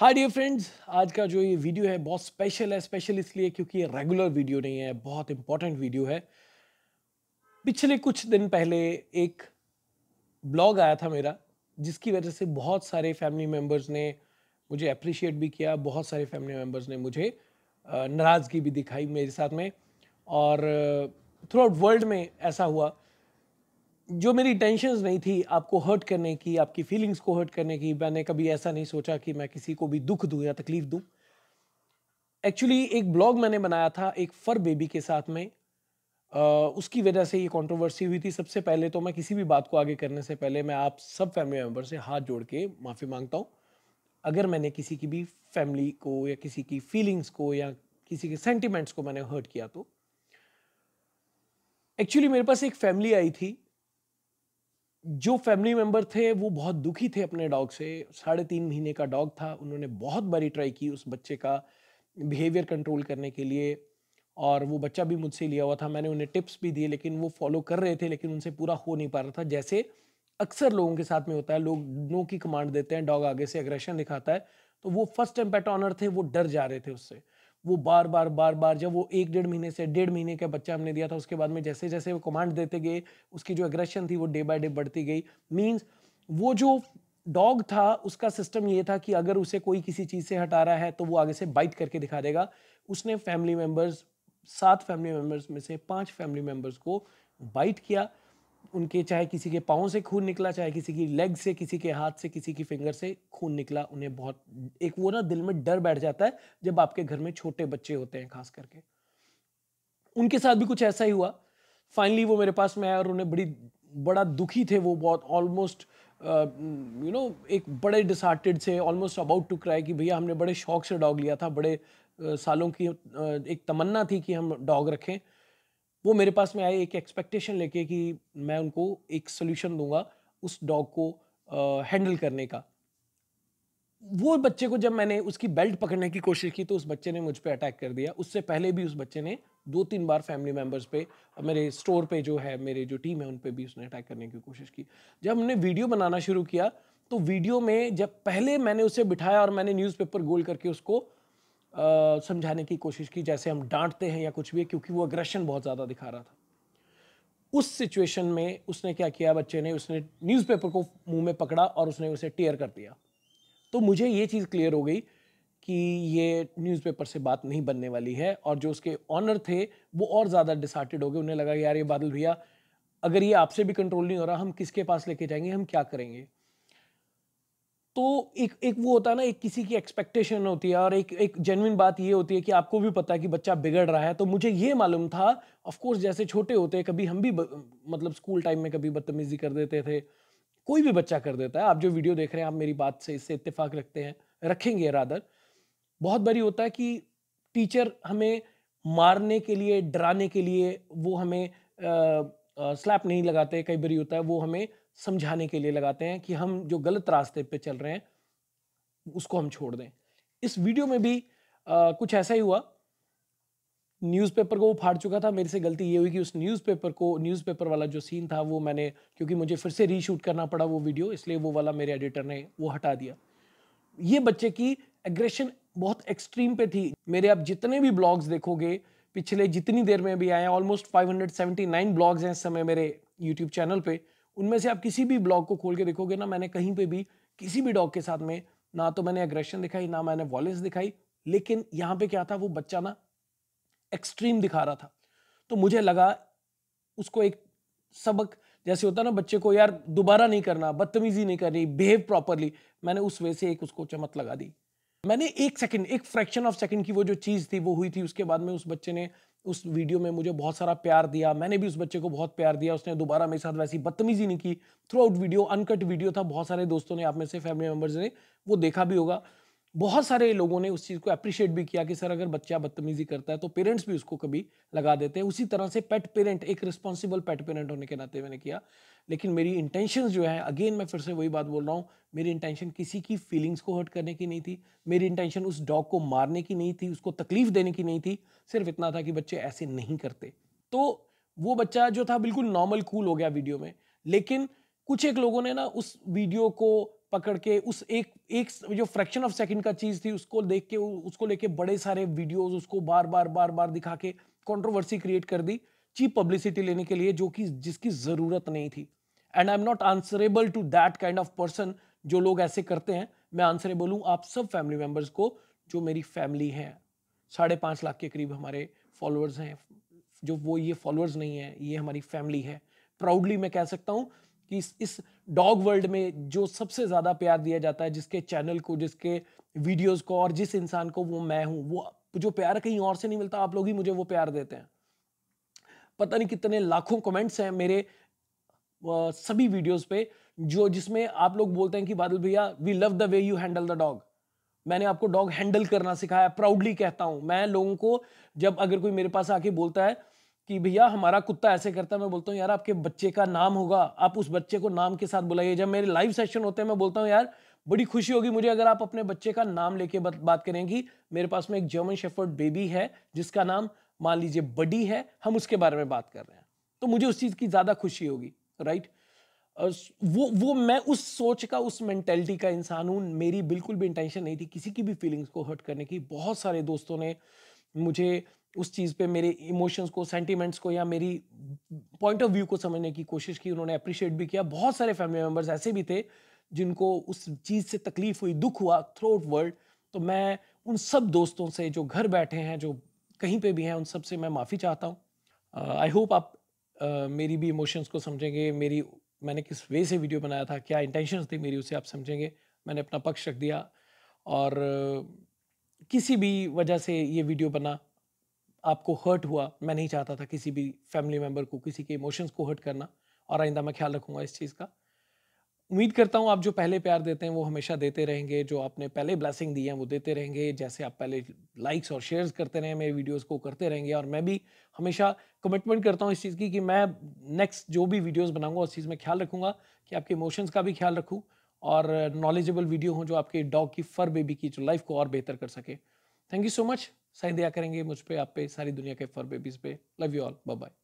hi dear friends आज का जो ये वीडियो है बहुत स्पेशल है स्पेशल इसलिए क्योंकि ये रेगुलर वीडियो नहीं है बहुत इंपॉर्टेंट वीडियो है पिछले कुछ दिन पहले एक ब्लॉग आया था मेरा जिसकी वजह से बहुत सारे फैमिली मेम्बर्स ने मुझे अप्रिशिएट भी किया बहुत सारे फैमिली मेम्बर्स ने मुझे नाराज़गी भी दिखाई मेरे साथ में और थ्रू आउट वर्ल्ड में ऐसा हुआ जो मेरी इंटेंशंस नहीं थी आपको हर्ट करने की आपकी फीलिंग्स को हर्ट करने की मैंने कभी ऐसा नहीं सोचा कि मैं किसी को भी दुख दूँ या तकलीफ दूँ एक्चुअली एक ब्लॉग मैंने बनाया था एक फर बेबी के साथ में आ, उसकी वजह से ये कंट्रोवर्सी हुई थी सबसे पहले तो मैं किसी भी बात को आगे करने से पहले मैं आप सब फैमिली मेम्बर से हाथ जोड़ के माफ़ी मांगता हूँ अगर मैंने किसी की भी फैमिली को या किसी की फीलिंग्स को या किसी के सेंटिमेंट्स को मैंने हर्ट किया तो एक्चुअली मेरे पास एक फैमिली आई थी जो फैमिली मेम्बर थे वो बहुत दुखी थे अपने डॉग से साढ़े तीन महीने का डॉग था उन्होंने बहुत बारी ट्राई की उस बच्चे का बिहेवियर कंट्रोल करने के लिए और वो बच्चा भी मुझसे लिया हुआ था मैंने उन्हें टिप्स भी दिए लेकिन वो फॉलो कर रहे थे लेकिन उनसे पूरा हो नहीं पा रहा था जैसे अक्सर लोगों के साथ में होता है लोग नो की कमांड देते हैं डॉग आगे से अग्रेशन दिखाता है तो वो फर्स्ट एम्पैट ऑनर थे वो डर जा रहे थे उससे वो बार बार बार बार जब वो एक डेढ़ महीने से डेढ़ महीने का बच्चा हमने दिया था उसके बाद में जैसे जैसे वो कमांड देते गए उसकी जो एग्रेशन थी वो डे बाय डे बढ़ती गई मीन्स वो जो डॉग था उसका सिस्टम ये था कि अगर उसे कोई किसी चीज़ से हटा रहा है तो वो आगे से बाइट करके दिखा देगा उसने फैमिली मेम्बर्स सात फैमिली मेम्बर्स में से पाँच फैमिली मेम्बर्स को बाइट किया उनके चाहे किसी के पाँव से खून निकला चाहे किसी की लेग से किसी के हाथ से किसी की फिंगर से खून निकला उन्हें बहुत एक वो ना दिल में डर बैठ जाता है जब आपके घर में छोटे बच्चे होते हैं खास करके उनके साथ भी कुछ ऐसा ही हुआ फाइनली वो मेरे पास में आया और उन्हें बड़ी बड़ा दुखी थे वो बहुत ऑलमोस्ट यू नो एक बड़े डिसहार्टेड से ऑलमोस्ट अबाउट टू क्राई कि भैया हमने बड़े शौक से डॉग लिया था बड़े uh, सालों की uh, एक तमन्ना थी कि हम डॉग रखें वो मेरे पास में आए एक एक्सपेक्टेशन लेके कि मैं उनको एक सोल्यूशन दूंगा उस डॉग को हैंडल करने का वो बच्चे को जब मैंने उसकी बेल्ट पकड़ने की कोशिश की तो उस बच्चे ने मुझ पर अटैक कर दिया उससे पहले भी उस बच्चे ने दो तीन बार फैमिली मेम्बर्स पे मेरे स्टोर पे जो है मेरे जो टीम है उन पर भी उसने अटैक करने की कोशिश की जब हमने वीडियो बनाना शुरू किया तो वीडियो में जब पहले मैंने उसे बिठाया और मैंने न्यूज़पेपर गोल करके उसको समझाने की कोशिश की जैसे हम डांटते हैं या कुछ भी क्योंकि वो अग्रेशन बहुत ज़्यादा दिखा रहा था उस सिचुएशन में उसने क्या किया बच्चे ने उसने न्यूज़पेपर को मुंह में पकड़ा और उसने उसे टीयर कर दिया तो मुझे ये चीज़ क्लियर हो गई कि ये न्यूज़पेपर से बात नहीं बनने वाली है और जो उसके ऑनर थे वो और ज़्यादा डिसार्टेड हो गए उन्हें लगा यार ये बादल भैया अगर ये आपसे भी कंट्रोल नहीं हो रहा हम किसके पास लेके जाएंगे हम क्या करेंगे तो एक एक वो होता है ना एक किसी की एक्सपेक्टेशन होती है और एक एक जेनविन बात ये होती है कि आपको भी पता है कि बच्चा बिगड़ रहा है तो मुझे ये मालूम था ऑफ कोर्स जैसे छोटे होते हैं कभी हम भी ब, मतलब स्कूल टाइम में कभी बदतमीजी कर देते थे कोई भी बच्चा कर देता है आप जो वीडियो देख रहे हैं आप मेरी बात से इससे इतफाक रखते हैं रखेंगे रादर बहुत बारी होता है कि टीचर हमें मारने के लिए डराने के लिए वो हमें आ, आ, स्लैप नहीं लगाते कई बारी होता है वो हमें समझाने के लिए लगाते हैं कि हम जो गलत रास्ते पे चल रहे हैं उसको हम छोड़ दें इस वीडियो में भी आ, कुछ ऐसा ही हुआ न्यूज़पेपर को वो फाड़ चुका था मेरे से गलती ये हुई कि उस न्यूज़पेपर को न्यूज़पेपर वाला जो सीन था वो मैंने क्योंकि मुझे फिर से रीशूट करना पड़ा वो वीडियो इसलिए वो वाला मेरे एडिटर ने वो हटा दिया ये बच्चे की एग्रेशन बहुत एक्सट्रीम पे थी मेरे आप जितने भी ब्लॉग्स देखोगे पिछले जितनी देर में भी आए ऑलमोस्ट फाइव ब्लॉग्स हैं इस समय मेरे यूट्यूब चैनल पर उनमें से आप किसी भी ब्लॉग को खोल के देखोगे ना मैंने कहीं पे भी किसी भी डॉग के साथ में ना तो मैंने एग्रेशन दिखाई ना मैंने वॉलेंस दिखाई लेकिन यहाँ पे क्या था वो बच्चा ना एक्सट्रीम दिखा रहा था तो मुझे लगा उसको एक सबक जैसे होता ना बच्चे को यार दोबारा नहीं करना बदतमीजी नहीं करनी बिहेव प्रॉपरली मैंने उस वे से एक उसको चमत लगा दी मैंने एक सेकंड एक फ्रैक्शन ऑफ सेकंड की वो जो चीज़ थी वो हुई थी उसके बाद में उस बच्चे ने उस वीडियो में मुझे बहुत सारा प्यार दिया मैंने भी उस बच्चे को बहुत प्यार दिया उसने दोबारा मेरे साथ वैसी बदतमीजी नहीं की throughout video uncut video था बहुत सारे दोस्तों ने आप में से फैमिली मेम्बर्स ने वो देखा भी होगा बहुत सारे लोगों ने उस चीज़ को अप्रिशिएट भी किया कि सर अगर बच्चा बदतमीजी करता है तो पेरेंट्स भी उसको कभी लगा देते हैं उसी तरह से पेट पेरेंट एक रिस्पॉन्सिबल पेट पेरेंट होने के नाते मैंने किया लेकिन मेरी इंटेंशन जो है अगेन मैं फिर से वही बात बोल रहा हूँ मेरी इंटेंशन किसी की फीलिंग्स को हर्ट करने की नहीं थी मेरी इंटेंशन उस डॉग को मारने की नहीं थी उसको तकलीफ देने की नहीं थी सिर्फ इतना था कि बच्चे ऐसे नहीं करते तो वो बच्चा जो था बिल्कुल नॉर्मल कूल हो गया वीडियो में लेकिन कुछ एक लोगों ने ना उस वीडियो को पकड़ के उस एक एक जो फ्रैक्शन ऑफ सेकंड का चीज़ थी उसको देख के उसको लेके बड़े सारे वीडियोस उसको बार बार बार बार दिखा के कंट्रोवर्सी क्रिएट कर दी चीप पब्लिसिटी लेने के लिए जो कि जिसकी ज़रूरत नहीं थी and I am not answerable to that kind of person जो लोग ऐसे करते हैं मैं आंसरेबल हूँ आप सब फैमिली मेम्बर्स को जो मेरी फैमिली है साढ़े पाँच लाख के करीब हमारे फॉलोअर्स हैं जो वो ये फॉलोअर्स नहीं है ये हमारी फैमिली है प्राउडली मैं कह सकता हूँ कि इस, इस डॉग वर्ल्ड में जो सबसे ज़्यादा प्यार दिया जाता है जिसके चैनल को जिसके वीडियोस को और जिस इंसान को वो मैं हूँ वो जो प्यार कहीं और से नहीं मिलता आप लोग ही मुझे वो प्यार देते हैं पता नहीं कितने लाखों कमेंट्स हैं मेरे आ, सभी वीडियोस पे जो जिसमें आप लोग बोलते हैं कि बादल भैया we love the way you handle the dog मैंने आपको डॉग हैंडल करना सिखाया प्राउडली कहता हूं मैं लोगों को जब अगर कोई मेरे पास आके बोलता है कि भैया हमारा कुत्ता ऐसे करता है मैं बोलता हूँ यार आपके बच्चे का नाम होगा आप उस बच्चे को नाम के साथ बुलाइए जब मेरे लाइव सेशन होते हैं मैं बोलता हूँ यार बड़ी खुशी होगी मुझे अगर आप अपने बच्चे का नाम लेके बात करेंगी मेरे पास में एक जर्मन शेफर्ड बेबी है जिसका नाम मान लीजिए बडी है हम उसके बारे में बात कर रहे हैं तो मुझे उस चीज़ की ज़्यादा खुशी होगी राइट वो वो मैं उस सोच का उस मैंटेलिटी का इंसान हूँ मेरी बिल्कुल भी इंटेंशन नहीं थी किसी की भी फीलिंग्स को हर्ट करने की बहुत सारे दोस्तों ने मुझे उस चीज़ पे मेरे इमोशंस को सेंटिमेंट्स को या मेरी पॉइंट ऑफ व्यू को समझने की कोशिश की उन्होंने अप्रिशिएट भी किया बहुत सारे फैमिली मेम्बर्स ऐसे भी थे जिनको उस चीज़ से तकलीफ हुई दुख हुआ थ्रू आउट वर्ल्ड तो मैं उन सब दोस्तों से जो घर बैठे हैं जो कहीं पे भी हैं उन सब से मैं माफ़ी चाहता हूँ आई होप आप uh, मेरी भी इमोशंस को समझेंगे मेरी मैंने किस वे से वीडियो बनाया था क्या इंटेंशन थी मेरी उसे आप समझेंगे मैंने अपना पक्ष रख दिया और uh, किसी भी वजह से ये वीडियो बना आपको हर्ट हुआ मैं नहीं चाहता था किसी भी फैमिली मेम्बर को किसी के इमोशंस को हर्ट करना और आइंदा मैं ख्याल रखूँगा इस चीज़ का उम्मीद करता हूँ आप जो पहले प्यार देते हैं वो हमेशा देते रहेंगे जो आपने पहले ब्लेसिंग दी है वो देते रहेंगे जैसे आप पहले लाइक्स और शेयर्स करते रहे मेरे वीडियोस को करते रहेंगे और मैं भी हमेशा कमिटमेंट करता हूँ इस चीज़ की कि मैं नेक्स्ट जो भी वीडियोस बनाऊंगा उस चीज़ में ख्याल रखूँगा कि आपके इमोशंस का भी ख्याल रखूँ और नॉलेजेबल वीडियो हों जो आपके डॉग की फर बेबी की जो लाइफ को और बेहतर कर सके thank you so much sign दिया करेंगे मुझ पर आप पे सारी दुनिया के फॉर बेबीज पे लव यू ऑल बाय